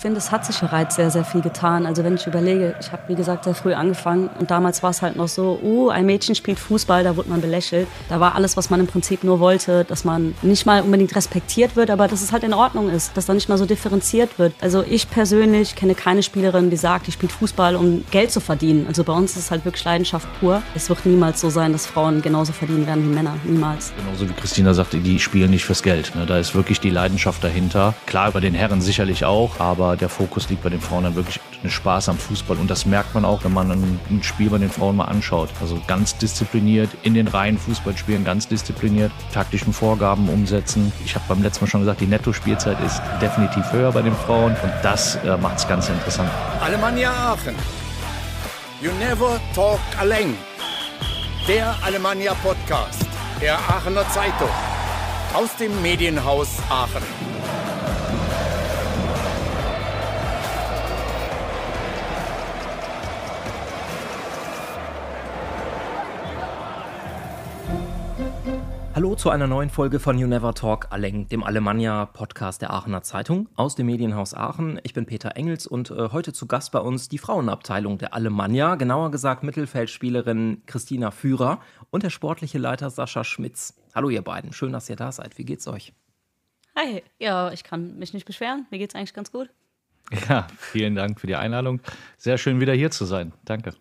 finde, es hat sich bereits sehr, sehr viel getan. Also wenn ich überlege, ich habe, wie gesagt, sehr früh angefangen und damals war es halt noch so, oh, ein Mädchen spielt Fußball, da wurde man belächelt. Da war alles, was man im Prinzip nur wollte, dass man nicht mal unbedingt respektiert wird, aber dass es halt in Ordnung ist, dass da nicht mal so differenziert wird. Also ich persönlich kenne keine Spielerin, die sagt, die spielt Fußball, um Geld zu verdienen. Also bei uns ist es halt wirklich Leidenschaft pur. Es wird niemals so sein, dass Frauen genauso verdienen werden wie Männer. Niemals. Genauso wie Christina sagte, die spielen nicht fürs Geld. Ne? Da ist wirklich die Leidenschaft dahinter. Klar, bei den Herren sicherlich auch, aber aber der Fokus liegt bei den Frauen dann wirklich Spaß am Fußball. Und das merkt man auch, wenn man ein Spiel bei den Frauen mal anschaut. Also ganz diszipliniert, in den Reihen Fußball spielen, ganz diszipliniert, taktischen Vorgaben umsetzen. Ich habe beim letzten Mal schon gesagt, die Netto-Spielzeit ist definitiv höher bei den Frauen und das äh, macht es ganz interessant. Alemannia Aachen. You never talk alone. Der Alemannia Podcast der Aachener Zeitung aus dem Medienhaus Aachen. Hallo zu einer neuen Folge von You Never Talk Aleng, dem Alemannia-Podcast der Aachener Zeitung aus dem Medienhaus Aachen. Ich bin Peter Engels und äh, heute zu Gast bei uns die Frauenabteilung der Alemannia, genauer gesagt Mittelfeldspielerin Christina Führer und der sportliche Leiter Sascha Schmitz. Hallo ihr beiden, schön, dass ihr da seid. Wie geht's euch? Hi, ja, ich kann mich nicht beschweren. Mir geht's eigentlich ganz gut. Ja, vielen Dank für die Einladung. Sehr schön, wieder hier zu sein. Danke.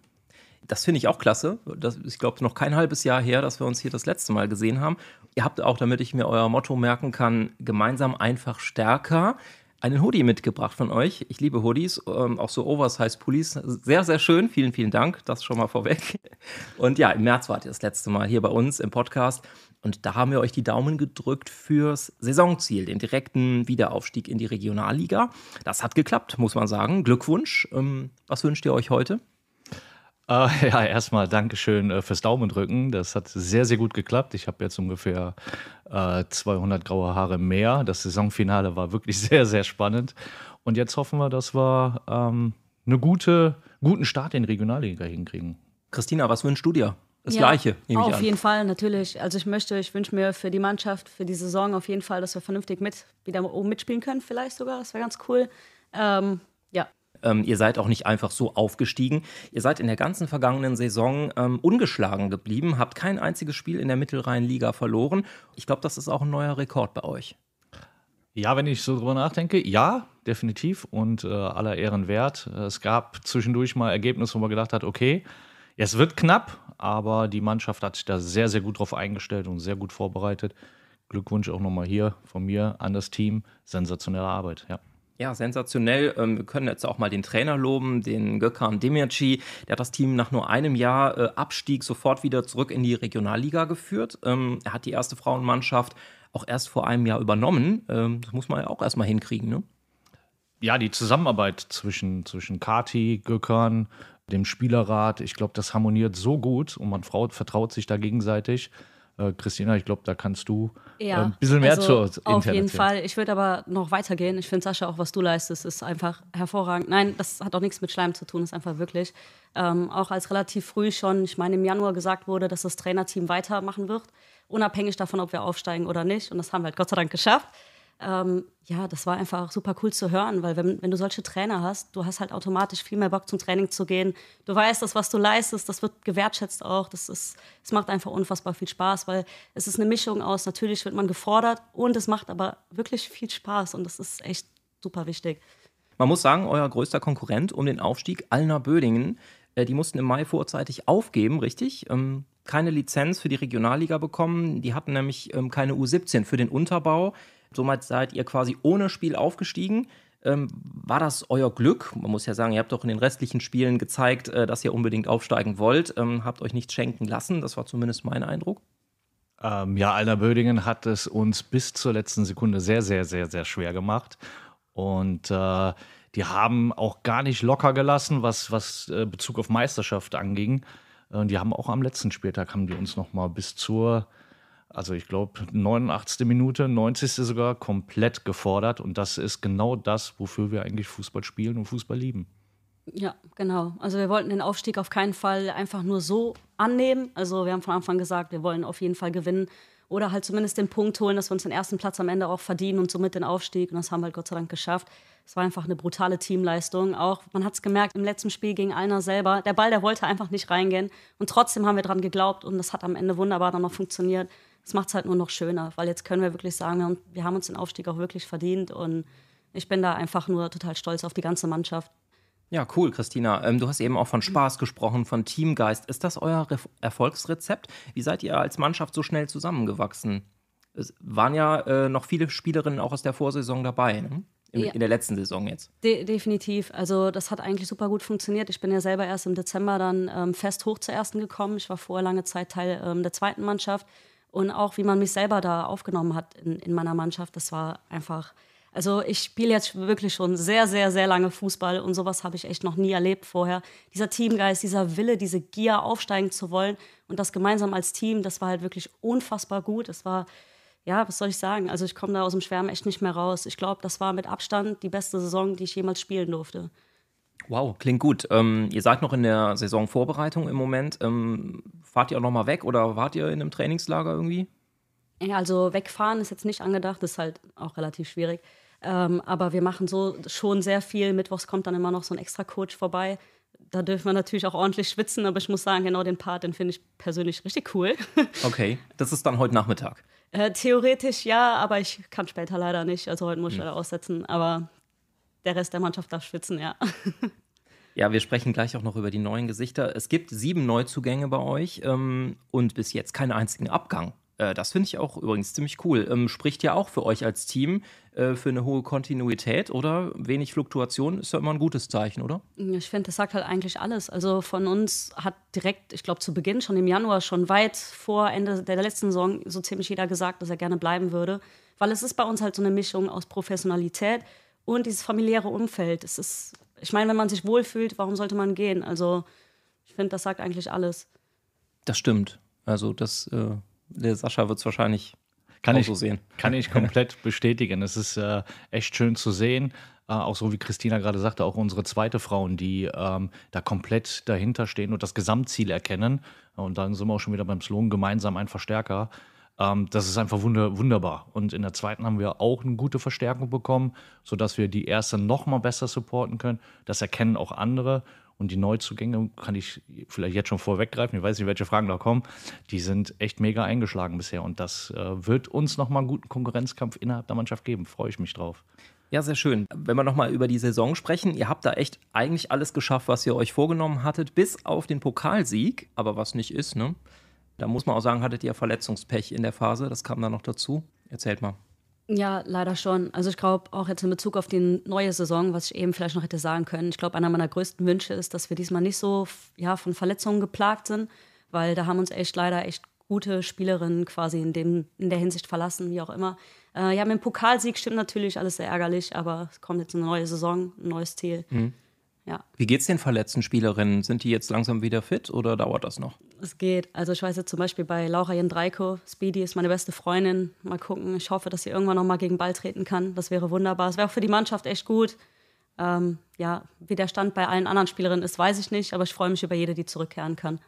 Das finde ich auch klasse. Das ist, ich glaube, noch kein halbes Jahr her, dass wir uns hier das letzte Mal gesehen haben. Ihr habt auch, damit ich mir euer Motto merken kann, gemeinsam einfach stärker einen Hoodie mitgebracht von euch. Ich liebe Hoodies, ähm, auch so Oversize Pullis. Sehr, sehr schön. Vielen, vielen Dank. Das schon mal vorweg. Und ja, im März wart ihr das letzte Mal hier bei uns im Podcast. Und da haben wir euch die Daumen gedrückt fürs Saisonziel, den direkten Wiederaufstieg in die Regionalliga. Das hat geklappt, muss man sagen. Glückwunsch. Ähm, was wünscht ihr euch heute? Uh, ja, erstmal Dankeschön äh, fürs Daumendrücken. Das hat sehr, sehr gut geklappt. Ich habe jetzt ungefähr äh, 200 graue Haare mehr. Das Saisonfinale war wirklich sehr, sehr spannend. Und jetzt hoffen wir, dass wir ähm, einen gute, guten Start in die Regionalliga hinkriegen. Christina, was wünschst du dir? Das ja, Gleiche, nehme ich auf an. jeden Fall, natürlich. Also ich möchte, ich wünsche mir für die Mannschaft, für die Saison auf jeden Fall, dass wir vernünftig mit wieder oben mitspielen können, vielleicht sogar. Das wäre ganz cool. Ähm, ähm, ihr seid auch nicht einfach so aufgestiegen. Ihr seid in der ganzen vergangenen Saison ähm, ungeschlagen geblieben, habt kein einziges Spiel in der Mittelrheinliga verloren. Ich glaube, das ist auch ein neuer Rekord bei euch. Ja, wenn ich so drüber nachdenke, ja, definitiv und äh, aller Ehren wert. Es gab zwischendurch mal Ergebnisse, wo man gedacht hat, okay, es wird knapp, aber die Mannschaft hat sich da sehr, sehr gut drauf eingestellt und sehr gut vorbereitet. Glückwunsch auch nochmal hier von mir an das Team. Sensationelle Arbeit, ja. Ja, sensationell. Ähm, wir können jetzt auch mal den Trainer loben, den Gökhan Demirci. Der hat das Team nach nur einem Jahr äh, Abstieg sofort wieder zurück in die Regionalliga geführt. Ähm, er hat die erste Frauenmannschaft auch erst vor einem Jahr übernommen. Ähm, das muss man ja auch erstmal hinkriegen, ne? Ja, die Zusammenarbeit zwischen, zwischen Kati, Gökhan, dem Spielerrat, ich glaube, das harmoniert so gut und man vertraut sich da gegenseitig. Äh, Christina, ich glaube, da kannst du ja, äh, ein bisschen mehr also zu Auf jeden Fall. Ich würde aber noch weitergehen. Ich finde, Sascha, auch was du leistest, ist einfach hervorragend. Nein, das hat auch nichts mit Schleim zu tun, ist einfach wirklich. Ähm, auch als relativ früh schon, ich meine, im Januar gesagt wurde, dass das Trainerteam weitermachen wird, unabhängig davon, ob wir aufsteigen oder nicht. Und das haben wir halt Gott sei Dank geschafft ähm, ja, das war einfach super cool zu hören, weil wenn, wenn du solche Trainer hast, du hast halt automatisch viel mehr Bock zum Training zu gehen. Du weißt, das, was du leistest, das wird gewertschätzt auch. Das ist, es macht einfach unfassbar viel Spaß, weil es ist eine Mischung aus, natürlich wird man gefordert und es macht aber wirklich viel Spaß und das ist echt super wichtig. Man muss sagen, euer größter Konkurrent um den Aufstieg, Alna Bödingen, äh, die mussten im Mai vorzeitig aufgeben, richtig? Ähm, keine Lizenz für die Regionalliga bekommen. Die hatten nämlich ähm, keine U17 für den Unterbau. Somit seid ihr quasi ohne Spiel aufgestiegen. Ähm, war das euer Glück? Man muss ja sagen, ihr habt doch in den restlichen Spielen gezeigt, äh, dass ihr unbedingt aufsteigen wollt. Ähm, habt euch nichts schenken lassen. Das war zumindest mein Eindruck. Ähm, ja, Alter Bödingen hat es uns bis zur letzten Sekunde sehr, sehr, sehr, sehr schwer gemacht. Und äh, die haben auch gar nicht locker gelassen, was, was äh, Bezug auf Meisterschaft anging. Äh, und die haben auch am letzten Spieltag haben die uns noch mal bis zur also ich glaube, 89. Minute, 90. sogar komplett gefordert. Und das ist genau das, wofür wir eigentlich Fußball spielen und Fußball lieben. Ja, genau. Also wir wollten den Aufstieg auf keinen Fall einfach nur so annehmen. Also wir haben von Anfang gesagt, wir wollen auf jeden Fall gewinnen oder halt zumindest den Punkt holen, dass wir uns den ersten Platz am Ende auch verdienen und somit den Aufstieg. Und das haben wir halt Gott sei Dank geschafft. Es war einfach eine brutale Teamleistung. Auch man hat es gemerkt im letzten Spiel gegen einer selber. Der Ball, der wollte einfach nicht reingehen. Und trotzdem haben wir dran geglaubt und das hat am Ende wunderbar dann noch funktioniert. Das macht es halt nur noch schöner, weil jetzt können wir wirklich sagen, wir haben, uns den Aufstieg auch wirklich verdient und ich bin da einfach nur total stolz auf die ganze Mannschaft. Ja, cool, Christina. Ähm, du hast eben auch von Spaß gesprochen, von Teamgeist. Ist das euer Re Erfolgsrezept? Wie seid ihr als Mannschaft so schnell zusammengewachsen? Es waren ja äh, noch viele Spielerinnen auch aus der Vorsaison dabei, ne? in, ja. in, der letzten Saison jetzt. De definitiv. Also, das hat eigentlich super gut funktioniert. Ich bin ja selber erst im Dezember dann ähm, fest hoch zur ersten gekommen. Ich war vorher lange Zeit Teil ähm, der zweiten Mannschaft und auch wie man mich selber da aufgenommen hat in, in meiner Mannschaft, das war einfach. Also ich spiele jetzt wirklich schon sehr, sehr, sehr lange Fußball und sowas habe ich echt noch nie erlebt vorher. Dieser Teamgeist, dieser Wille, diese Gier aufsteigen zu wollen und das gemeinsam als Team, das war halt wirklich unfassbar gut. Es war, ja, was soll ich sagen? Also ich komme da aus dem Schwärmen echt nicht mehr raus. Ich glaube, das war mit Abstand die beste Saison, die ich jemals spielen durfte. Wow, klingt gut. Ähm, ihr seid noch in der Saisonvorbereitung im Moment. Ähm, fahrt ihr auch nochmal weg oder wart ihr in einem Trainingslager irgendwie? Ja, also wegfahren ist jetzt nicht angedacht, ist halt auch relativ schwierig. Ähm, aber wir machen so schon sehr viel. Mittwochs kommt dann immer noch so ein extra Coach vorbei. Da dürfen wir natürlich auch ordentlich schwitzen, aber ich muss sagen, genau den Part, den finde ich persönlich richtig cool. Okay, das ist dann heute Nachmittag. Äh, theoretisch ja, aber ich kann später leider nicht. Also heute muss ich hm. leider aussetzen. Aber der Rest der Mannschaft darf schwitzen, ja. Ja, wir sprechen gleich auch noch über die neuen Gesichter. Es gibt sieben Neuzugänge bei euch ähm, und bis jetzt keinen einzigen Abgang. Äh, das finde ich auch übrigens ziemlich cool. Ähm, spricht ja auch für euch als Team äh, für eine hohe Kontinuität oder wenig Fluktuation ist ja immer ein gutes Zeichen, oder? Ich finde, das sagt halt eigentlich alles. Also von uns hat direkt, ich glaube zu Beginn schon im Januar, schon weit vor Ende der letzten Saison so ziemlich jeder gesagt, dass er gerne bleiben würde, weil es ist bei uns halt so eine Mischung aus Professionalität, und dieses familiäre Umfeld. Es ist, ich meine, wenn man sich wohlfühlt, warum sollte man gehen? Also ich finde, das sagt eigentlich alles. Das stimmt. Also das, äh, der Sascha wird es wahrscheinlich kann auch ich, so sehen. Kann ich komplett bestätigen. Es ist äh, echt schön zu sehen. Äh, auch so wie Christina gerade sagte, auch unsere zweite Frauen, die ähm, da komplett dahinter stehen und das Gesamtziel erkennen. Und dann sind wir auch schon wieder beim Slogan gemeinsam ein Verstärker. Ähm, das ist einfach wunder, wunderbar. Und in der zweiten haben wir auch eine gute Verstärkung bekommen, sodass wir die erste noch mal besser supporten können. Das erkennen auch andere. Und die Neuzugänge kann ich vielleicht jetzt schon vorweggreifen. Ich weiß nicht, welche Fragen da kommen. Die sind echt mega eingeschlagen bisher. Und das äh, wird uns nochmal einen guten Konkurrenzkampf innerhalb der Mannschaft geben. Freue ich mich drauf. Ja, sehr schön. Wenn wir nochmal über die Saison sprechen, ihr habt da echt eigentlich alles geschafft, was ihr euch vorgenommen hattet, bis auf den Pokalsieg, aber was nicht ist, ne? Da muss man auch sagen, hattet ihr Verletzungspech in der Phase, das kam dann noch dazu. Erzählt mal. Ja, leider schon. Also ich glaube, auch jetzt in Bezug auf die neue Saison, was ich eben vielleicht noch hätte sagen können, ich glaube, einer meiner größten Wünsche ist, dass wir diesmal nicht so ja, von Verletzungen geplagt sind, weil da haben uns echt leider echt gute Spielerinnen quasi in, dem, in der Hinsicht verlassen, wie auch immer. Äh, ja, mit dem Pokalsieg stimmt natürlich alles sehr ärgerlich, aber es kommt jetzt eine neue Saison, ein neues Ziel. Mhm. Ja. Wie es den verletzten Spielerinnen? Sind die jetzt langsam wieder fit oder dauert das noch? Es geht. Also ich weiß jetzt zum Beispiel bei Laura Jendreiko, Speedy ist meine beste Freundin. Mal gucken. Ich hoffe, dass sie irgendwann nochmal gegen Ball treten kann. Das wäre wunderbar. Es wäre auch für die Mannschaft echt gut. Ähm, ja, wie der Stand bei allen anderen Spielerinnen ist, weiß ich nicht. Aber ich freue mich über jede, die zurückkehren kann.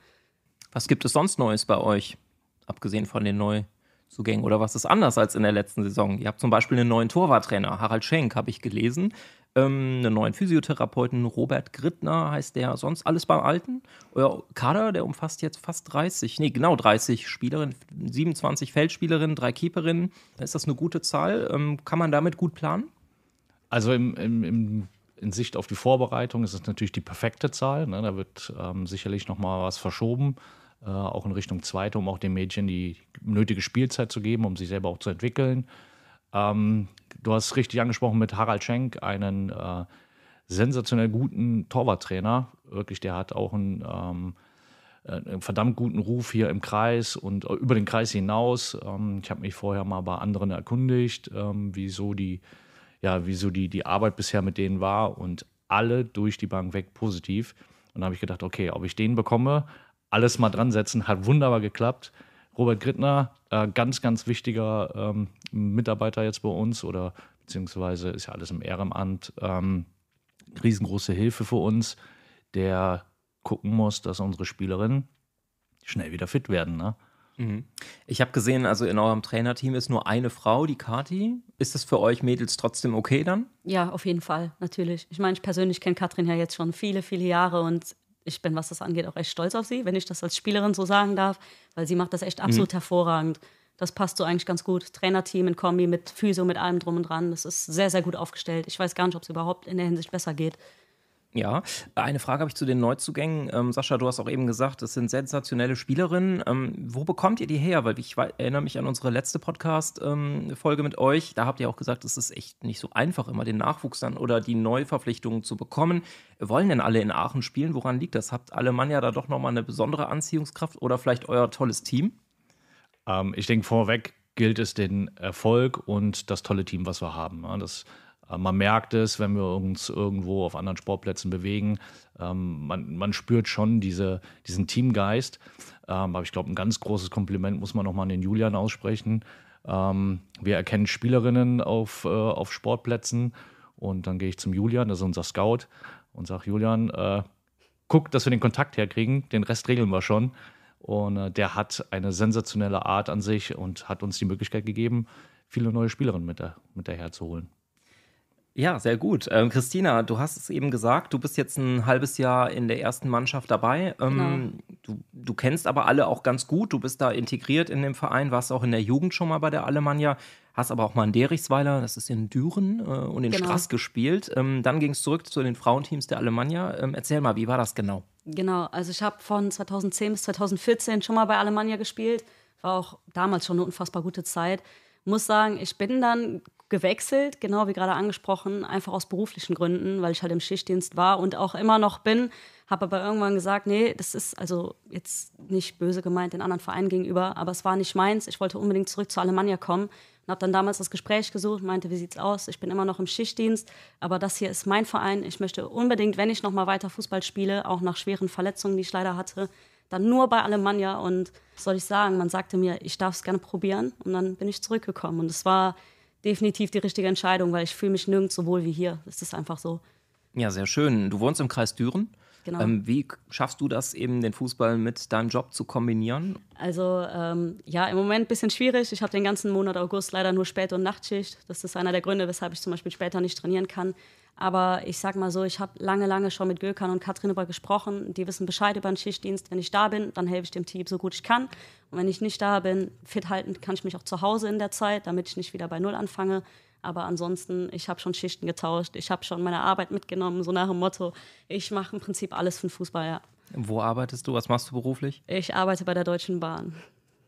Was gibt es sonst Neues bei euch? Abgesehen von den Neuzugängen. Oder was ist anders als in der letzten Saison? Ihr habt zum Beispiel einen neuen Torwarttrainer. Harald Schenk habe ich gelesen ähm, einen neuen Physiotherapeuten, Robert Grittner heißt der, sonst alles beim Alten. Euer Kader, der umfasst jetzt fast 30, nee, genau 30 Spielerinnen, 27 Feldspielerinnen, drei Keeperinnen. Ist das eine gute Zahl? Ähm, kann man damit gut planen? Also im, im, im in Sicht auf die Vorbereitung ist es natürlich die perfekte Zahl. Ne? Da wird ähm, sicherlich noch mal was verschoben, äh, auch in Richtung Zweite, um auch den Mädchen die nötige Spielzeit zu geben, um sich selber auch zu entwickeln. Ähm, du hast richtig angesprochen mit Harald Schenk, einen äh, sensationell guten Torwarttrainer. Wirklich, der hat auch einen, ähm, äh, einen, verdammt guten Ruf hier im Kreis und äh, über den Kreis hinaus. Ähm, ich habe mich vorher mal bei anderen erkundigt, ähm, wieso die, ja, wieso die, die Arbeit bisher mit denen war und alle durch die Bank weg positiv. Und da habe ich gedacht, okay, ob ich den bekomme, alles mal dran setzen, hat wunderbar geklappt. Robert Grittner, äh, ganz, ganz wichtiger ähm, Mitarbeiter jetzt bei uns oder beziehungsweise ist ja alles im Ehrenamt, ähm, riesengroße Hilfe für uns, der gucken muss, dass unsere Spielerinnen schnell wieder fit werden. Ne? Mhm. Ich habe gesehen, also in eurem Trainerteam ist nur eine Frau, die Kati. Ist das für euch Mädels trotzdem okay dann? Ja, auf jeden Fall, natürlich. Ich meine, ich persönlich kenne Katrin ja jetzt schon viele, viele Jahre und ich bin, was das angeht, auch echt stolz auf sie, wenn ich das als Spielerin so sagen darf, weil sie macht das echt mhm. absolut mhm. hervorragend. Das passt so eigentlich ganz gut. Trainerteam in Kombi mit Physio, mit allem drum und dran. Das ist sehr, sehr gut aufgestellt. Ich weiß gar nicht, ob es überhaupt in der Hinsicht besser geht. Ja, eine Frage habe ich zu den Neuzugängen. Ähm, Sascha, du hast auch eben gesagt, das sind sensationelle Spielerinnen. Ähm, wo bekommt ihr die her? Weil ich erinnere mich an unsere letzte Podcast-Folge ähm, mit euch. Da habt ihr auch gesagt, es ist echt nicht so einfach, immer den Nachwuchs dann oder die Neuverpflichtungen zu bekommen. Wollen denn alle in Aachen spielen? Woran liegt das? Habt alle Mann ja da doch nochmal eine besondere Anziehungskraft oder vielleicht euer tolles Team? Ähm, ich denke, vorweg gilt es den Erfolg und das tolle Team, was wir haben. Ne? Das äh, man merkt es, wenn wir uns irgendwo auf anderen Sportplätzen bewegen. Ähm, man, man spürt schon diese, diesen Teamgeist. Ähm, aber ich glaube, ein ganz großes Kompliment muss man nochmal an den Julian aussprechen. Ähm, wir erkennen Spielerinnen auf, äh, auf Sportplätzen. Und dann gehe ich zum Julian, das ist unser Scout, und sage: Julian, äh, guck, dass wir den Kontakt herkriegen. Den Rest regeln wir schon. Und äh, der hat eine sensationelle Art an sich und hat uns die Möglichkeit gegeben, viele neue Spielerinnen mit, der, mit daher zu holen. Ja, sehr gut. Ähm, Christina, du hast es eben gesagt, du bist jetzt ein halbes Jahr in der ersten Mannschaft dabei. Ähm, genau. du, du, kennst aber alle auch ganz gut. Du bist da integriert in dem Verein, warst auch in der Jugend schon mal bei der Alemannia, hast aber auch mal in Derichsweiler, das ist in Düren äh, und in genau. Straß gespielt. Ähm, dann ging es zurück zu den Frauenteams der Alemannia. Ähm, erzähl mal, wie war das genau? Genau, also ich habe von 2010 bis 2014 schon mal bei Alemannia gespielt. War auch damals schon eine unfassbar gute Zeit muss sagen, ich bin dann gewechselt, genau wie gerade angesprochen, einfach aus beruflichen Gründen, weil ich halt im Schichtdienst war und auch immer noch bin. Habe aber irgendwann gesagt, nee, das ist also jetzt nicht böse gemeint den anderen Vereinen gegenüber, aber es war nicht meins. Ich wollte unbedingt zurück zu Alemannia kommen und habe dann damals das Gespräch gesucht, meinte, wie sieht's aus? Ich bin immer noch im Schichtdienst, aber das hier ist mein Verein. Ich möchte unbedingt, wenn ich noch mal weiter Fußball spiele, auch nach schweren Verletzungen, die ich leider hatte, dann nur bei Alemannia und was soll ich sagen, man sagte mir, ich darf es gerne probieren und dann bin ich zurückgekommen und es war definitiv die richtige Entscheidung, weil ich fühle mich nirgends so wohl wie hier. Das ist einfach so. Ja, sehr schön. Du wohnst im Kreis Düren. Genau. Ähm, wie schaffst du das eben, den Fußball mit deinem Job zu kombinieren? Also ähm, ja, im Moment ein bisschen schwierig. Ich habe den ganzen Monat August leider nur Spät- und Nachtschicht. Das ist einer der Gründe, weshalb ich zum Beispiel später nicht trainieren kann. Aber ich sag mal so, ich habe lange, lange schon mit Gökhan und Katrin darüber gesprochen. Die wissen Bescheid über den Schichtdienst. Wenn ich da bin, dann helfe ich dem Team so gut ich kann. Und wenn ich nicht da bin, fit halten kann ich mich auch zu Hause in der Zeit, damit ich nicht wieder bei Null anfange. Aber ansonsten, ich habe schon Schichten getauscht, ich habe schon meine Arbeit mitgenommen, so nach dem Motto, ich mache im Prinzip alles für den Fußball, ja. Wo arbeitest du? Was machst du beruflich? Ich arbeite bei der Deutschen Bahn.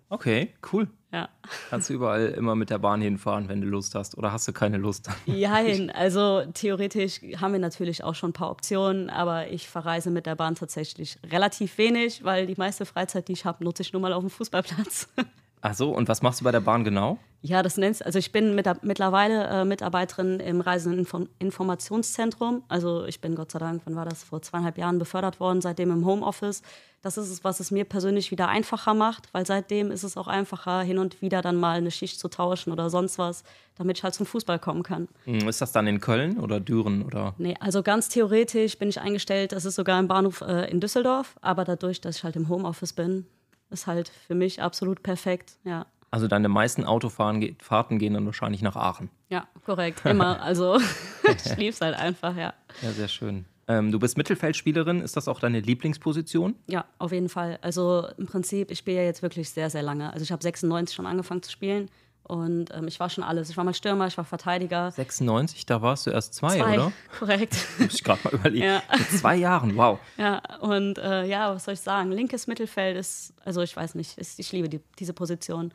Okay, cool. Ja. Kannst du überall immer mit der Bahn hinfahren, wenn du Lust hast? Oder hast du keine Lust? Nein, also theoretisch haben wir natürlich auch schon ein paar Optionen, aber ich verreise mit der Bahn tatsächlich relativ wenig, weil die meiste Freizeit, die ich habe, nutze ich nur mal auf dem Fußballplatz. Ach so, und was machst du bei der Bahn genau? Ja, das nennst also ich bin mit, mittlerweile äh, Mitarbeiterin im Reiseninformationszentrum. Inform also ich bin Gott sei Dank, wann war das, vor zweieinhalb Jahren befördert worden, seitdem im Homeoffice. Das ist es, was es mir persönlich wieder einfacher macht, weil seitdem ist es auch einfacher, hin und wieder dann mal eine Schicht zu tauschen oder sonst was, damit ich halt zum Fußball kommen kann. Hm, ist das dann in Köln oder Düren oder? Nee, also ganz theoretisch bin ich eingestellt, das ist sogar im Bahnhof äh, in Düsseldorf, aber dadurch, dass ich halt im Homeoffice bin, ist halt für mich absolut perfekt, ja. Also deine meisten Autofahrten gehen dann wahrscheinlich nach Aachen. Ja, korrekt, immer. Also ich liebe es halt einfach, ja. Ja, sehr schön. Ähm, du bist Mittelfeldspielerin, ist das auch deine Lieblingsposition? Ja, auf jeden Fall. Also im Prinzip, ich spiele ja jetzt wirklich sehr, sehr lange. Also ich habe 96 schon angefangen zu spielen. Und ähm, ich war schon alles. Ich war mal Stürmer, ich war Verteidiger. 96, da warst du erst zwei, zwei oder? Korrekt. Muss ich gerade mal überlegen. Ja. Mit zwei Jahren, wow. Ja, und äh, ja, was soll ich sagen? Linkes Mittelfeld ist, also ich weiß nicht, ist, ich liebe die, diese Position.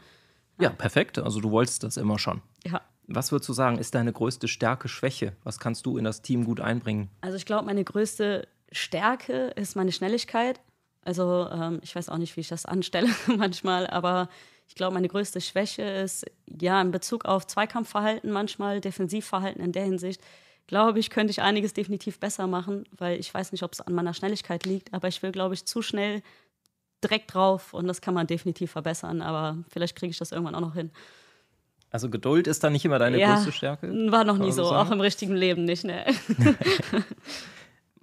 Ja. ja, perfekt. Also du wolltest das immer schon. Ja. Was würdest du sagen, ist deine größte Stärke, Schwäche? Was kannst du in das Team gut einbringen? Also ich glaube, meine größte Stärke ist meine Schnelligkeit. Also ähm, ich weiß auch nicht, wie ich das anstelle manchmal, aber ich glaube, meine größte Schwäche ist, ja, in Bezug auf Zweikampfverhalten manchmal, Defensivverhalten in der Hinsicht, glaube ich, könnte ich einiges definitiv besser machen, weil ich weiß nicht, ob es an meiner Schnelligkeit liegt, aber ich will, glaube ich, zu schnell direkt drauf und das kann man definitiv verbessern, aber vielleicht kriege ich das irgendwann auch noch hin. Also Geduld ist da nicht immer deine ja, größte Stärke? War noch nie so, sagen? auch im richtigen Leben nicht, ne?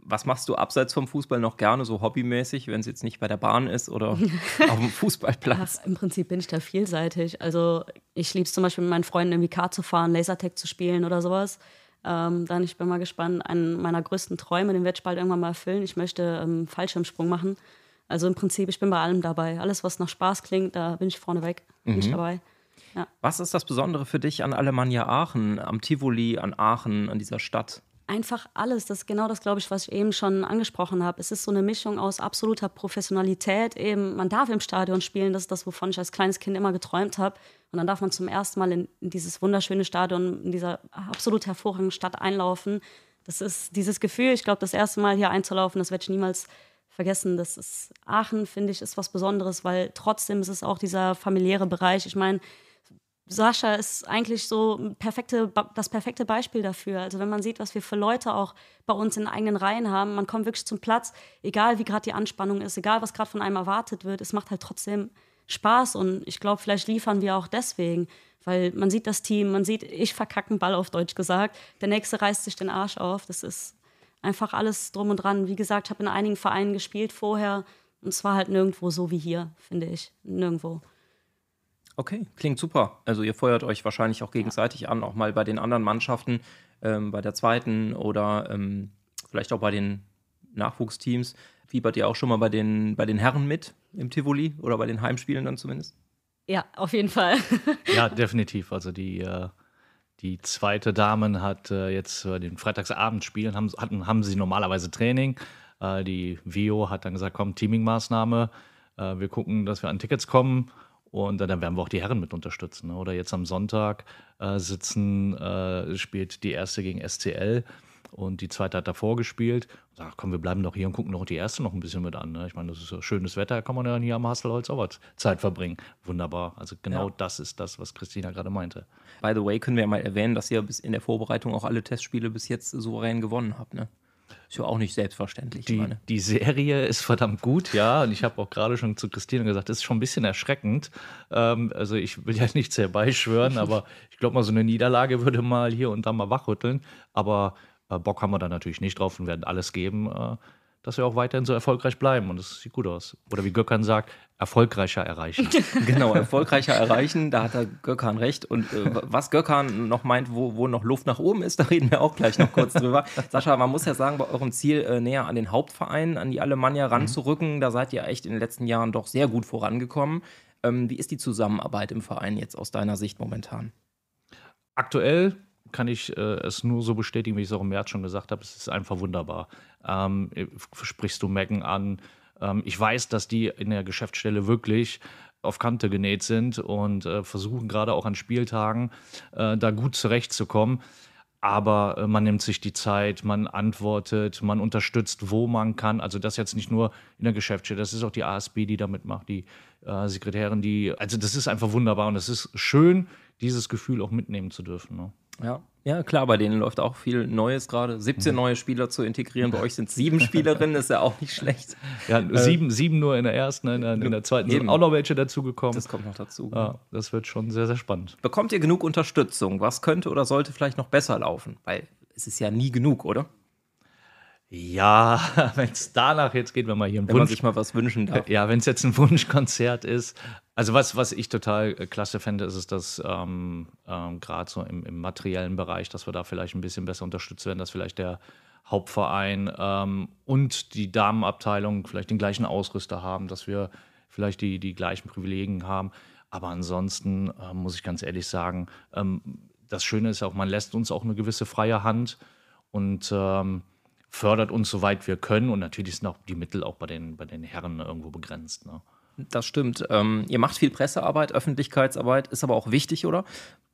was machst du abseits vom Fußball noch gerne, so hobbymäßig, wenn es jetzt nicht bei der Bahn ist oder auf dem Fußballplatz? Ach, Im Prinzip bin ich da vielseitig. Also ich liebe es zum Beispiel mit meinen Freunden irgendwie Kart zu fahren, Lasertag zu spielen oder sowas. Ähm, dann ich bin mal gespannt, einen meiner größten Träume, den werde ich bald irgendwann mal erfüllen. Ich möchte ähm, Fallschirmsprung machen. Also im Prinzip, ich bin bei allem dabei. Alles, was nach Spaß klingt, da bin ich vorneweg, weg, mhm. bin ich mhm. dabei. Ja. Was ist das Besondere für dich an Alemannia Aachen, am Tivoli, an Aachen, an dieser Stadt? einfach alles. Das ist genau das, glaube ich, was ich eben schon angesprochen habe. Es ist so eine Mischung aus absoluter Professionalität. Eben, man darf im Stadion spielen, das ist das, wovon ich als kleines Kind immer geträumt habe. Und dann darf man zum ersten Mal in, in dieses wunderschöne Stadion, in dieser absolut hervorragenden Stadt einlaufen. Das ist dieses Gefühl, ich glaube, das erste Mal hier einzulaufen, das werde ich niemals vergessen. Das ist Aachen, finde ich, ist was Besonderes, weil trotzdem ist es auch dieser familiäre Bereich. Ich meine, Sascha ist eigentlich so perfekte, das perfekte Beispiel dafür. Also wenn man sieht, was wir für Leute auch bei uns in eigenen Reihen haben, man kommt wirklich zum Platz, egal wie gerade die Anspannung ist, egal was gerade von einem erwartet wird, es macht halt trotzdem Spaß und ich glaube, vielleicht liefern wir auch deswegen, weil man sieht das Team, man sieht, ich verkacke einen Ball auf Deutsch gesagt, der nächste reißt sich den Arsch auf, das ist einfach alles drum und dran. Wie gesagt, ich habe in einigen Vereinen gespielt vorher und es war halt nirgendwo so wie hier, finde ich, nirgendwo. Okay, klingt super. Also ihr feuert euch wahrscheinlich auch gegenseitig an, auch mal bei den anderen Mannschaften, ähm, bei der zweiten oder ähm, vielleicht auch bei den Nachwuchsteams. Fiebert ihr auch schon mal bei den, bei den Herren mit im Tivoli oder bei den Heimspielen dann zumindest? Ja, auf jeden Fall. ja, definitiv. Also die, äh, die zweite Damen hat äh, jetzt äh, den Freitagsabendspielen, haben, hatten, haben sie normalerweise Training. Äh, die Vio hat dann gesagt, komm, Teaming-Maßnahme. Äh, wir gucken, dass wir an Tickets kommen. Und dann werden wir auch die Herren mit unterstützen. Ne? Oder jetzt am Sonntag äh, sitzen, äh, spielt die erste gegen SCL und die zweite hat davor gespielt. Und sagt, komm, wir bleiben doch hier und gucken noch die erste noch ein bisschen mit an. Ne? Ich meine, das ist so schönes Wetter, kann man ja hier am Hasselholz auch was Zeit verbringen. Wunderbar. Also genau ja. das ist das, was Christina gerade meinte. By the way, können wir ja mal erwähnen, dass ihr bis in der Vorbereitung auch alle Testspiele bis jetzt souverän gewonnen habt, ne? Ist ja auch nicht selbstverständlich. Die, die Serie ist verdammt gut, ja. Und ich habe auch gerade schon zu Christine gesagt, das ist schon ein bisschen erschreckend. Ähm, also ich will ja nichts herbeischwören, aber ich glaube mal, so eine Niederlage würde mal hier und da mal wachrütteln. Aber äh, Bock haben wir da natürlich nicht drauf und werden alles geben, äh, dass wir auch weiterhin so erfolgreich bleiben. Und das sieht gut aus. Oder wie Göckern sagt, erfolgreicher erreichen. genau, erfolgreicher erreichen, da hat der Gökhan recht. Und äh, was Göckern noch meint, wo, wo noch Luft nach oben ist, da reden wir auch gleich noch kurz drüber. Sascha, man muss ja sagen, bei eurem Ziel äh, näher an den Hauptverein, an die Alemannia mhm. ranzurücken, mhm. da seid ihr echt in den letzten Jahren doch sehr gut vorangekommen. Ähm, wie ist die Zusammenarbeit im Verein jetzt aus deiner Sicht momentan? Aktuell kann ich äh, es nur so bestätigen, wie ich es auch im März schon gesagt habe. Es ist einfach wunderbar. Ähm, äh, sprichst du Mecken an. Ähm, ich weiß, dass die in der Geschäftsstelle wirklich auf Kante genäht sind und äh, versuchen gerade auch an Spieltagen äh, da gut zurechtzukommen. Aber äh, man nimmt sich die Zeit, man antwortet, man unterstützt, wo man kann. Also das jetzt nicht nur in der Geschäftsstelle, das ist auch die ASB, die da mitmacht, die äh, Sekretärin, die. Also das ist einfach wunderbar und es ist schön, dieses Gefühl auch mitnehmen zu dürfen. Ne? Ja. Ja, klar, bei denen läuft auch viel Neues gerade. 17 mhm. neue Spieler zu integrieren. Bei euch sind sieben Spielerinnen, ist ja auch nicht schlecht. Ja, äh, sieben, sieben nur in der ersten, in der, in der zweiten sind auch noch welche dazugekommen. Das kommt noch dazu. Ja, das wird schon sehr, sehr spannend. Bekommt ihr genug Unterstützung? Was könnte oder sollte vielleicht noch besser laufen? Weil es ist ja nie genug, oder? Ja, wenn es danach jetzt geht, wenn man hier einen wenn Wunsch. man sich mal was wünschen darf. Ja, wenn es jetzt ein Wunschkonzert ist. Also, was, was ich total äh, klasse fände, ist, dass ähm, ähm, gerade so im, im, materiellen Bereich, dass wir da vielleicht ein bisschen besser unterstützt werden, dass vielleicht der Hauptverein ähm, und die Damenabteilung vielleicht den gleichen Ausrüster haben, dass wir vielleicht die, die gleichen Privilegien haben. Aber ansonsten äh, muss ich ganz ehrlich sagen, ähm, das Schöne ist auch, man lässt uns auch eine gewisse freie Hand und ähm, fördert uns soweit wir können. Und natürlich sind auch die Mittel auch bei den, bei den Herren irgendwo begrenzt. Ne? Das stimmt. Ähm, ihr macht viel Pressearbeit, Öffentlichkeitsarbeit, ist aber auch wichtig, oder?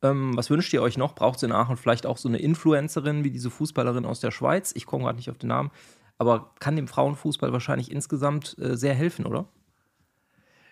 Ähm, was wünscht ihr euch noch? Braucht ihr in Aachen vielleicht auch so eine Influencerin wie diese Fußballerin aus der Schweiz? Ich komme gerade nicht auf den Namen, aber kann dem Frauenfußball wahrscheinlich insgesamt äh, sehr helfen, oder?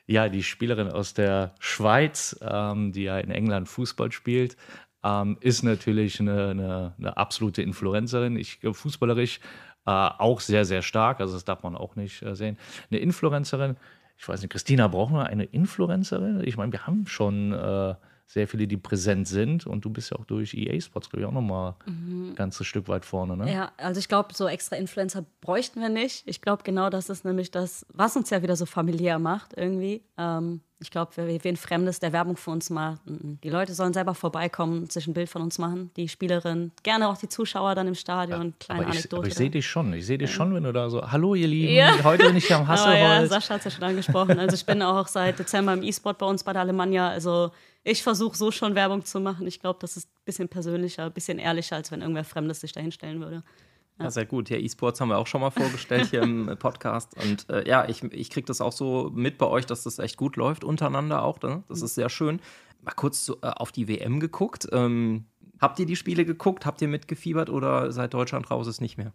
Ja, die Spielerin aus der Schweiz, ähm, die ja in England Fußball spielt, ähm, ist natürlich eine, eine, eine absolute Influencerin. Ich äh, fußballerisch äh, auch sehr, sehr stark. Also das darf man auch nicht äh, sehen. Eine Influencerin, ich weiß nicht, Christina, brauchen wir eine Influencerin? Ich meine, wir haben schon äh, sehr viele, die präsent sind. Und du bist ja auch durch EA Sports, glaube ich, auch nochmal mhm. ein ganzes Stück weit vorne. Ne? Ja, also ich glaube, so extra Influencer bräuchten wir nicht. Ich glaube, genau das ist nämlich das, was uns ja wieder so familiär macht irgendwie. Ähm, ich glaube, wen Fremdes der Werbung für uns macht. Mm, mm. Die Leute sollen selber vorbeikommen, und sich ein Bild von uns machen. Die Spielerin, gerne auch die Zuschauer dann im Stadion. Kleine aber ich, Anekdote. Aber ich sehe dich schon. Ich sehe dich ja. schon, wenn du da so, hallo ihr Lieben, ja. heute bin ich am Hasselholz. Ja, Sascha hat es ja schon angesprochen. Also ich bin auch seit Dezember im E-Sport bei uns bei der Alemannia. Also ich versuche so schon Werbung zu machen. Ich glaube, das ist ein bisschen persönlicher, ein bisschen ehrlicher, als wenn irgendwer Fremdes sich da hinstellen würde. Ja, sehr gut. Ja, E-Sports haben wir auch schon mal vorgestellt hier im Podcast. Und äh, ja, ich, ich kriege das auch so mit bei euch, dass das echt gut läuft, untereinander auch. Ne? Das mhm. ist sehr schön. Mal kurz zu, äh, auf die WM geguckt. Ähm, habt ihr die Spiele geguckt? Habt ihr mitgefiebert oder seit Deutschland raus ist nicht mehr?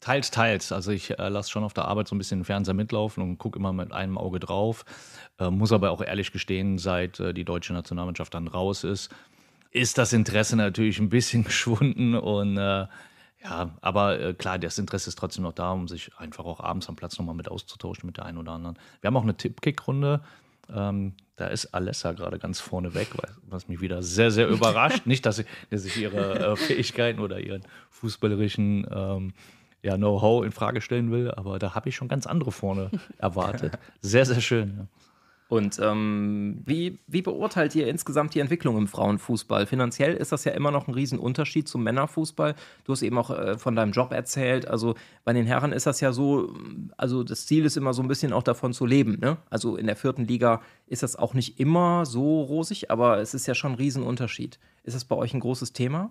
Teils, teils. Also ich äh, lasse schon auf der Arbeit so ein bisschen den Fernseher mitlaufen und gucke immer mit einem Auge drauf. Äh, muss aber auch ehrlich gestehen, seit äh, die deutsche Nationalmannschaft dann raus ist, ist das Interesse natürlich ein bisschen geschwunden und äh, ja, aber äh, klar, das Interesse ist trotzdem noch da, um sich einfach auch abends am Platz nochmal mit auszutauschen mit der einen oder anderen. Wir haben auch eine Tippkick-Runde. Ähm, da ist Alessa gerade ganz vorne weg, was mich wieder sehr, sehr überrascht. Nicht, dass, ich, dass ich ihre äh, Fähigkeiten oder ihren fußballerischen ähm, ja, Know-how in Frage stellen will, aber da habe ich schon ganz andere vorne erwartet. Sehr, sehr schön. Ja. Und ähm, wie, wie beurteilt ihr insgesamt die Entwicklung im Frauenfußball? Finanziell ist das ja immer noch ein Riesenunterschied zum Männerfußball. Du hast eben auch äh, von deinem Job erzählt. Also bei den Herren ist das ja so, also das Ziel ist immer so ein bisschen auch davon zu leben. Ne? Also in der vierten Liga ist das auch nicht immer so rosig, aber es ist ja schon ein Riesenunterschied. Ist das bei euch ein großes Thema?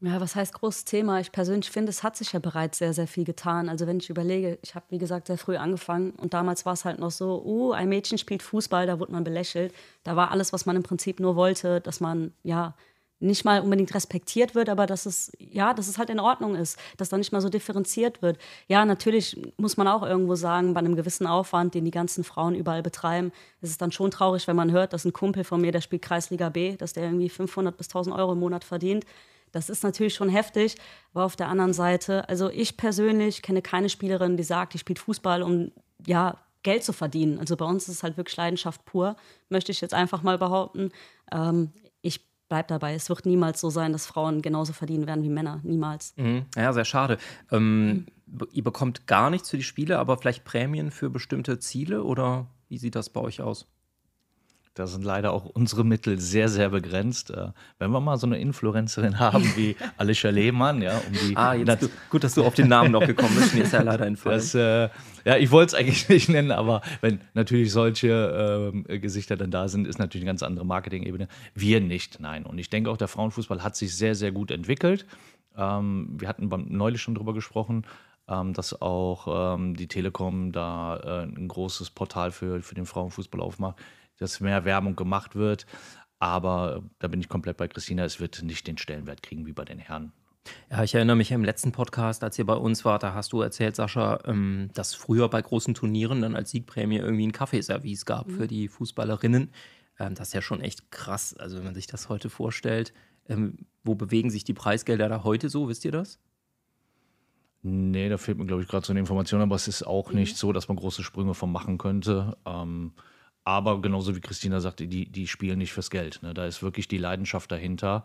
Ja, was heißt großes Thema? Ich persönlich finde, es hat sich ja bereits sehr, sehr viel getan. Also wenn ich überlege, ich habe, wie gesagt, sehr früh angefangen und damals war es halt noch so, uh, ein Mädchen spielt Fußball, da wurde man belächelt. Da war alles, was man im Prinzip nur wollte, dass man, ja, nicht mal unbedingt respektiert wird, aber dass es, ja, dass es halt in Ordnung ist, dass da nicht mal so differenziert wird. Ja, natürlich muss man auch irgendwo sagen, bei einem gewissen Aufwand, den die ganzen Frauen überall betreiben, ist es dann schon traurig, wenn man hört, dass ein Kumpel von mir, der spielt Kreisliga B, dass der irgendwie 500 bis 1000 Euro im Monat verdient das ist natürlich schon heftig, aber auf der anderen Seite, also ich persönlich kenne keine Spielerin, die sagt, die spielt Fußball, um ja Geld zu verdienen. Also bei uns ist es halt wirklich Leidenschaft pur, möchte ich jetzt einfach mal behaupten. Ähm, ich bleibe dabei. Es wird niemals so sein, dass Frauen genauso verdienen werden wie Männer. Niemals. Mhm. Ja, sehr schade. Ähm, Ihr bekommt gar nichts für die Spiele, aber vielleicht Prämien für bestimmte Ziele oder wie sieht das bei euch aus? Da sind leider auch unsere Mittel sehr, sehr begrenzt. Äh, wenn wir mal so eine Influencerin haben wie Alicia Lehmann, ja, um die. Ah, jetzt gut, dass du auf den Namen noch gekommen bist. Mir ist ja leider ein Das, äh, ja, ich wollte es eigentlich nicht nennen, aber wenn natürlich solche äh, Gesichter dann da sind, ist natürlich eine ganz andere Marketing-Ebene. Wir nicht, nein. Und ich denke auch, der Frauenfußball hat sich sehr, sehr gut entwickelt. Ähm, wir hatten beim neulich schon darüber gesprochen. Ähm, dass auch ähm, die Telekom da äh, ein großes Portal für, für den Frauenfußball aufmacht dass mehr Werbung gemacht wird. Aber äh, da bin ich komplett bei Christina. Es wird nicht den Stellenwert kriegen wie bei den Herren. Ja, ich erinnere mich im letzten Podcast, als ihr bei uns wart, da hast du erzählt, Sascha, ähm, dass früher bei großen Turnieren dann als Siegprämie irgendwie ein Kaffeeservice gab mhm. für die Fußballerinnen. Ähm, das ist ja schon echt krass. Also, wenn man sich das heute vorstellt, ähm, wo bewegen sich die Preisgelder da heute so? Wisst ihr das? Nee, da fehlt mir, glaube ich, gerade so eine Information, aber es ist auch mhm. nicht so, dass man große Sprünge von machen könnte. Ähm, aber genauso wie Christina sagte, die, die spielen nicht fürs Geld. Ne? Da ist wirklich die Leidenschaft dahinter.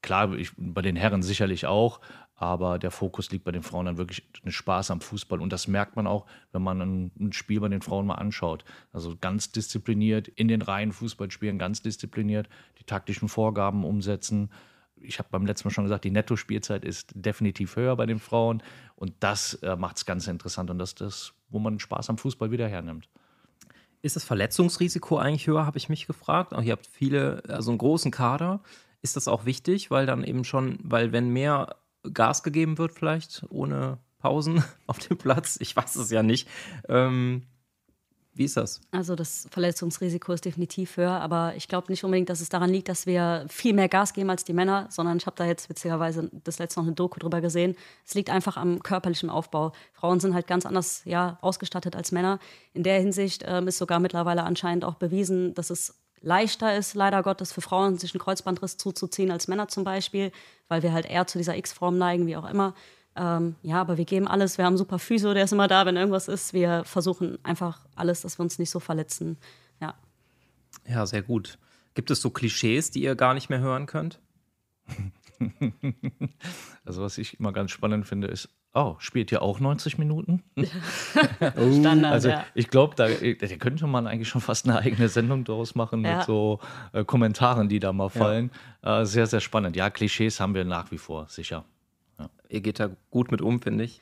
Klar, ich, bei den Herren sicherlich auch, aber der Fokus liegt bei den Frauen dann wirklich eine Spaß am Fußball. Und das merkt man auch, wenn man ein, ein Spiel bei den Frauen mal anschaut. Also ganz diszipliniert, in den Reihen Fußball spielen, ganz diszipliniert, die taktischen Vorgaben umsetzen ich habe beim letzten Mal schon gesagt, die Netto-Spielzeit ist definitiv höher bei den Frauen. Und das äh, macht es ganz interessant und das ist das, wo man Spaß am Fußball wieder hernimmt. Ist das Verletzungsrisiko eigentlich höher, habe ich mich gefragt. Auch ihr habt viele, also einen großen Kader. Ist das auch wichtig, weil dann eben schon, weil wenn mehr Gas gegeben wird, vielleicht ohne Pausen auf dem Platz, ich weiß es ja nicht, ähm, wie ist das? Also das Verletzungsrisiko ist definitiv höher, aber ich glaube nicht unbedingt, dass es daran liegt, dass wir viel mehr Gas geben als die Männer, sondern ich habe da jetzt witzigerweise das letzte noch eine Doku drüber gesehen. Es liegt einfach am körperlichen Aufbau. Frauen sind halt ganz anders ja, ausgestattet als Männer. In der Hinsicht ähm, ist sogar mittlerweile anscheinend auch bewiesen, dass es leichter ist, leider Gottes, für Frauen sich einen Kreuzbandriss zuzuziehen als Männer zum Beispiel, weil wir halt eher zu dieser X-Form neigen, wie auch immer. Ähm, ja, aber wir geben alles. Wir haben super Physio, der ist immer da, wenn irgendwas ist. Wir versuchen einfach alles, dass wir uns nicht so verletzen. Ja. Ja, sehr gut. Gibt es so Klischees, die ihr gar nicht mehr hören könnt? also, was ich immer ganz spannend finde, ist, oh, spielt ihr auch 90 Minuten? Oh, Standard, also ja. ich glaube, da, äh, da, könnte man eigentlich schon fast eine eigene Sendung daraus machen ja. mit so äh, Kommentaren, die da mal fallen. Ja. Äh, sehr, sehr spannend. Ja, Klischees haben wir nach wie vor, sicher ihr geht da gut mit um, finde ich.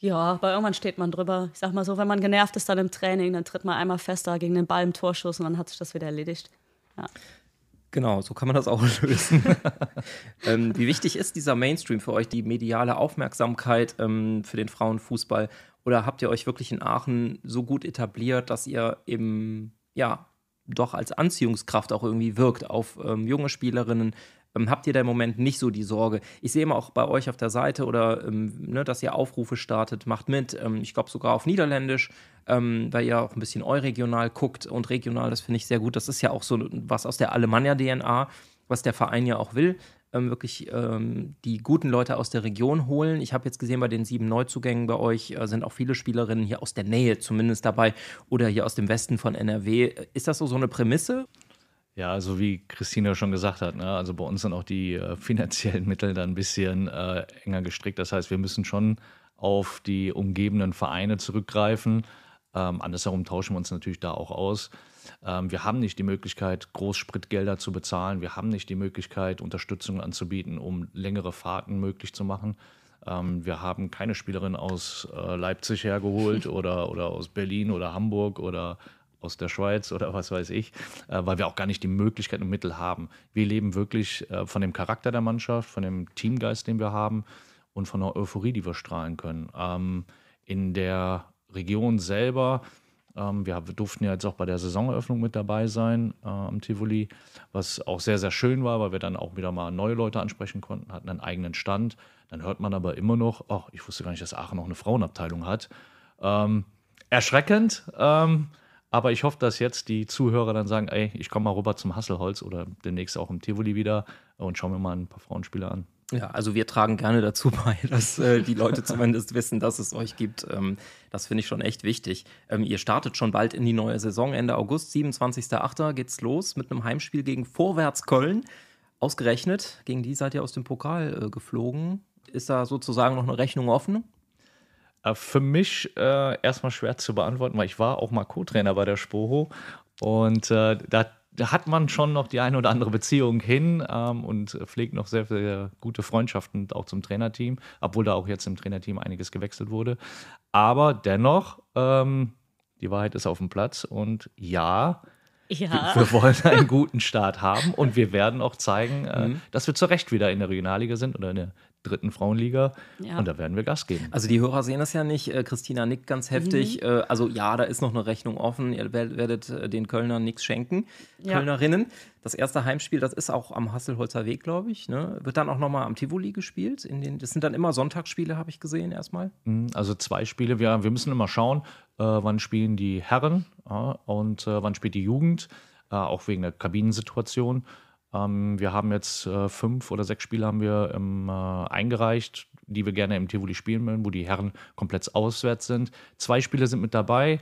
Ja, aber irgendwann steht man drüber. Ich sag mal so, wenn man genervt ist dann im Training, dann tritt man einmal fester gegen den Ball im Torschuss und dann hat sich das wieder erledigt. Ja. Genau, so kann man das auch lösen. ähm, wie wichtig ist dieser Mainstream für euch, die mediale Aufmerksamkeit ähm, für den Frauenfußball? Oder habt ihr euch wirklich in Aachen so gut etabliert, dass ihr eben, ja, doch als Anziehungskraft auch irgendwie wirkt auf ähm, junge Spielerinnen, ähm, habt ihr da im Moment nicht so die Sorge? Ich sehe immer auch bei euch auf der Seite oder, ähm, ne, dass ihr Aufrufe startet, macht mit. Ähm, ich glaube sogar auf Niederländisch, ähm, weil ihr auch ein bisschen euregional guckt und regional, das finde ich sehr gut. Das ist ja auch so was aus der Alemannia-DNA, was der Verein ja auch will. Ähm, wirklich ähm, die guten Leute aus der Region holen. Ich habe jetzt gesehen, bei den sieben Neuzugängen bei euch äh, sind auch viele Spielerinnen hier aus der Nähe zumindest dabei oder hier aus dem Westen von NRW. Ist das so, so eine Prämisse? Ja, also wie Christina schon gesagt hat, ne, also bei uns sind auch die äh, finanziellen Mittel dann ein bisschen äh, enger gestrickt. Das heißt, wir müssen schon auf die umgebenden Vereine zurückgreifen. Ähm, andersherum tauschen wir uns natürlich da auch aus. Ähm, wir haben nicht die Möglichkeit, Großspritgelder zu bezahlen. Wir haben nicht die Möglichkeit, Unterstützung anzubieten, um längere Fahrten möglich zu machen. Ähm, wir haben keine Spielerin aus äh, Leipzig hergeholt oder, oder aus Berlin oder Hamburg oder aus der Schweiz oder was weiß ich, äh, weil wir auch gar nicht die Möglichkeiten und Mittel haben. Wir leben wirklich äh, von dem Charakter der Mannschaft, von dem Teamgeist, den wir haben und von der Euphorie, die wir strahlen können. Ähm, in der Region selber, ähm, wir durften ja jetzt auch bei der Saisoneröffnung mit dabei sein äh, am Tivoli, was auch sehr, sehr schön war, weil wir dann auch wieder mal neue Leute ansprechen konnten, hatten einen eigenen Stand. Dann hört man aber immer noch, ach, ich wusste gar nicht, dass Aachen noch eine Frauenabteilung hat. Ähm, erschreckend, ähm, aber ich hoffe, dass jetzt die Zuhörer dann sagen, ey, ich komme mal rüber zum Hasselholz oder demnächst auch im Tivoli wieder und schauen mir mal ein paar Frauenspieler an. Ja, also wir tragen gerne dazu bei, dass äh, die Leute zumindest wissen, dass es euch gibt. Ähm, das finde ich schon echt wichtig. Ähm, ihr startet schon bald in die neue Saison. Ende August, 27.08. geht's los mit einem Heimspiel gegen Vorwärts Köln. Ausgerechnet, gegen die seid ihr aus dem Pokal äh, geflogen. Ist da sozusagen noch eine Rechnung offen? Äh, für mich äh, erstmal schwer zu beantworten, weil ich war auch mal Co-Trainer bei der Spoho und äh, da, hat man schon noch die eine oder andere Beziehung hin ähm, und pflegt noch sehr, sehr gute Freundschaften auch zum Trainerteam, obwohl da auch jetzt im Trainerteam einiges gewechselt wurde. Aber dennoch, ähm, die Wahrheit ist auf dem Platz und ja, ja. Wir, wollen einen guten Start haben und wir werden auch zeigen, äh, mhm. dass wir zu Recht wieder in der Regionalliga sind oder in der dritten Frauenliga. Ja. Und da werden wir Gas geben. Also die Hörer sehen das ja nicht. Äh, Christina nickt ganz heftig. Mhm. Äh, also ja, da ist noch eine Rechnung offen. Ihr werdet äh, den Kölnern nichts schenken. Ja. Kölnerinnen. Das erste Heimspiel, das ist auch am Hasselholzer Weg, glaube ich. Ne? Wird dann auch nochmal am Tivoli gespielt. In den, das sind dann immer Sonntagsspiele, habe ich gesehen erstmal. Mhm, also zwei Spiele. Wir, wir müssen immer schauen, äh, wann spielen die Herren ja, und äh, wann spielt die Jugend. Äh, auch wegen der Kabinensituation. Ähm, wir haben jetzt äh, fünf oder sechs Spiele haben wir im, ähm, äh, eingereicht, die wir gerne im Tivoli spielen wollen, wo die Herren komplett auswärts sind. Zwei Spiele sind mit dabei.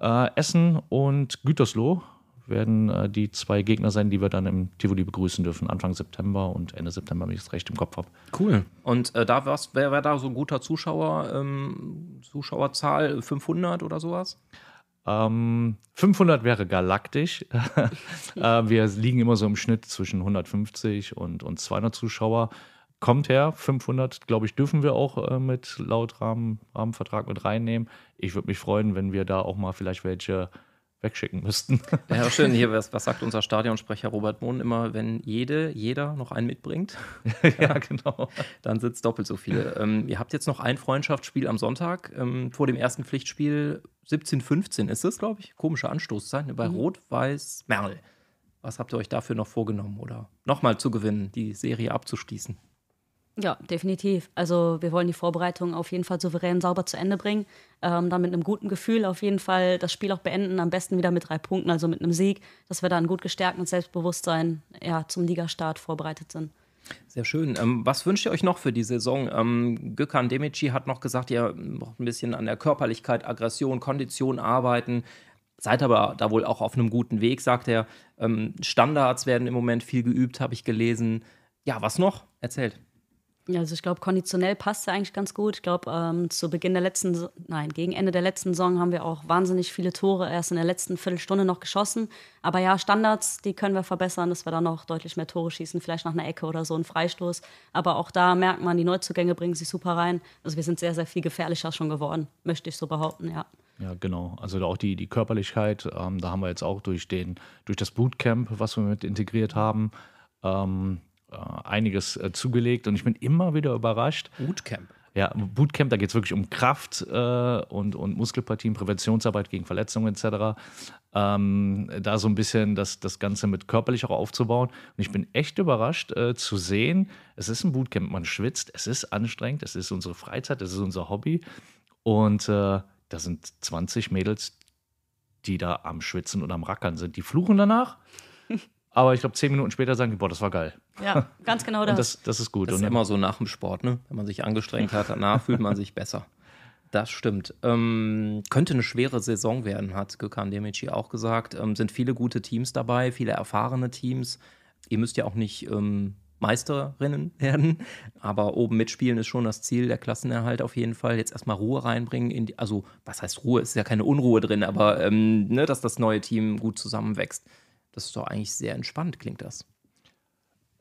Äh, Essen und Gütersloh werden äh, die zwei Gegner sein, die wir dann im Tivoli begrüßen dürfen, Anfang September und Ende September, wenn ich es recht im Kopf habe. Cool. Und äh, da wer, wäre da so ein guter Zuschauer, ähm, Zuschauerzahl 500 oder sowas? Ähm, 500 wäre galaktisch. äh, wir liegen immer so im Schnitt zwischen 150 und, und 200 Zuschauer. Kommt her, 500, glaube ich, dürfen wir auch äh, mit laut Rahmen, Rahmenvertrag mit reinnehmen. Ich würde mich freuen, wenn wir da auch mal vielleicht welche wegschicken müssten. Ja, schön. Hier, was, was sagt unser Stadionsprecher Robert Mohn immer, wenn jede, jeder noch einen mitbringt? ja, genau. Dann sind es doppelt so viele. Ähm, ihr habt jetzt noch ein Freundschaftsspiel am Sonntag. Ähm, vor dem ersten Pflichtspiel 17:15 ist es, glaube ich. Komische Anstoßzeit ne, bei mhm. Rot-Weiß-Merl. Was habt ihr euch dafür noch vorgenommen oder nochmal zu gewinnen, die Serie abzuschließen? Ja, definitiv. Also wir wollen die Vorbereitung auf jeden Fall souverän sauber zu Ende bringen. Ähm, dann mit einem guten Gefühl auf jeden Fall das Spiel auch beenden. Am besten wieder mit drei Punkten, also mit einem Sieg, dass wir dann gut gestärkt und Selbstbewusstsein ja, zum Ligastart vorbereitet sind. Sehr schön. Ähm, was wünscht ihr euch noch für die Saison? Ähm, Gökhan Demici hat noch gesagt, ihr braucht ein bisschen an der Körperlichkeit, Aggression, Kondition arbeiten. Seid aber da wohl auch auf einem guten Weg, sagt er. Ähm, Standards werden im Moment viel geübt, habe ich gelesen. Ja, was noch? Erzählt. Also ich glaube, konditionell passt er eigentlich ganz gut. Ich glaube, ähm, zu Beginn der letzten, nein, gegen Ende der letzten Saison haben wir auch wahnsinnig viele Tore erst in der letzten Viertelstunde noch geschossen. Aber ja, Standards, die können wir verbessern, dass wir dann noch deutlich mehr Tore schießen, vielleicht nach einer Ecke oder so, ein Freistoß. Aber auch da merkt man, die Neuzugänge bringen sich super rein. Also wir sind sehr, sehr viel gefährlicher schon geworden, möchte ich so behaupten, ja. Ja, genau. Also auch die, die Körperlichkeit, ähm, da haben wir jetzt auch durch, den, durch das Bootcamp, was wir mit integriert haben, ähm, äh, einiges äh, zugelegt und ich bin immer wieder überrascht. Bootcamp. Ja, Bootcamp, da geht es wirklich um Kraft äh, und, und Muskelpartien, Präventionsarbeit gegen Verletzungen etc. Ähm, da so ein bisschen das, das Ganze mit körperlich auch aufzubauen. Und ich bin echt überrascht äh, zu sehen, es ist ein Bootcamp, man schwitzt, es ist anstrengend, es ist unsere Freizeit, es ist unser Hobby. Und äh, da sind 20 Mädels, die da am Schwitzen und am Rackern sind. Die fluchen danach, aber ich glaube, zehn Minuten später sagen die, boah, das war geil. Ja, ganz genau das. das, das ist gut. Das ist und immer so nach dem Sport, ne? Wenn man sich angestrengt hat, danach fühlt man sich besser. Das stimmt. Ähm, könnte eine schwere Saison werden, hat Gökhan Demici auch gesagt. Ähm, sind viele gute Teams dabei, viele erfahrene Teams. Ihr müsst ja auch nicht ähm, Meisterinnen werden, aber oben mitspielen ist schon das Ziel, der Klassenerhalt auf jeden Fall. Jetzt erstmal Ruhe reinbringen. Die, also, was heißt Ruhe? Es ist ja keine Unruhe drin, aber ähm, ne, dass das neue Team gut zusammenwächst. Das ist doch eigentlich sehr entspannt, klingt das.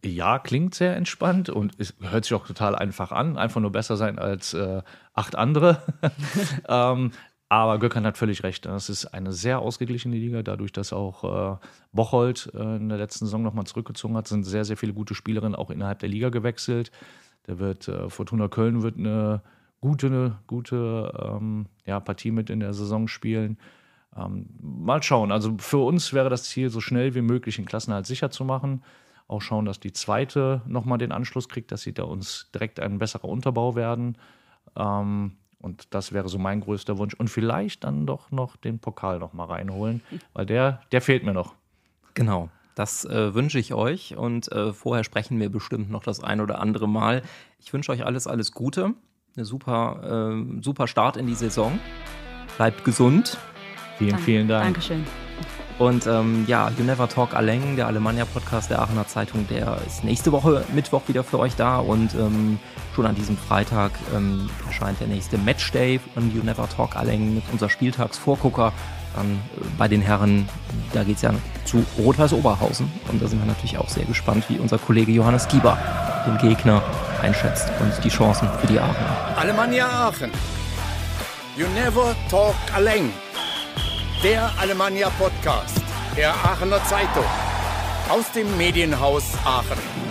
Ja, klingt sehr entspannt und es hört sich auch total einfach an. Einfach nur besser sein als äh, acht andere. ähm, aber Göckern hat völlig recht. Das ist eine sehr ausgeglichene Liga. Dadurch, dass auch äh, Bocholt äh, in der letzten Saison nochmal zurückgezogen hat, sind sehr, sehr viele gute Spielerinnen auch innerhalb der Liga gewechselt. Da wird äh, Fortuna Köln wird eine gute, eine gute ähm, ja, Partie mit in der Saison spielen. Ähm, mal schauen. Also für uns wäre das Ziel, so schnell wie möglich den Klassenhalt sicher zu machen. Auch schauen, dass die zweite nochmal den Anschluss kriegt, dass sie da uns direkt ein besserer Unterbau werden. Ähm, und das wäre so mein größter Wunsch. Und vielleicht dann doch noch den Pokal nochmal reinholen, weil der, der fehlt mir noch. Genau. Das äh, wünsche ich euch und äh, vorher sprechen wir bestimmt noch das ein oder andere Mal. Ich wünsche euch alles, alles Gute. Eine super, äh, super Start in die Saison. Bleibt gesund Vielen, Danke. vielen Dank. Dankeschön. Und ähm, ja, You Never Talk Alleng, der Alemannia-Podcast der Aachener Zeitung, der ist nächste Woche Mittwoch wieder für euch da und ähm, schon an diesem Freitag ähm, erscheint der nächste Matchday von You Never Talk Alleng mit unser Spieltagsvorgucker. Dann äh, bei den Herren, da geht es ja zu Rot-Weiß Oberhausen und da sind wir natürlich auch sehr gespannt, wie unser Kollege Johannes Gieber den Gegner einschätzt und die Chancen für die Aachener. Alemannia Aachen. You Never Talk Alleng. Der Alemannia Podcast der Aachener Zeitung aus dem Medienhaus Aachen.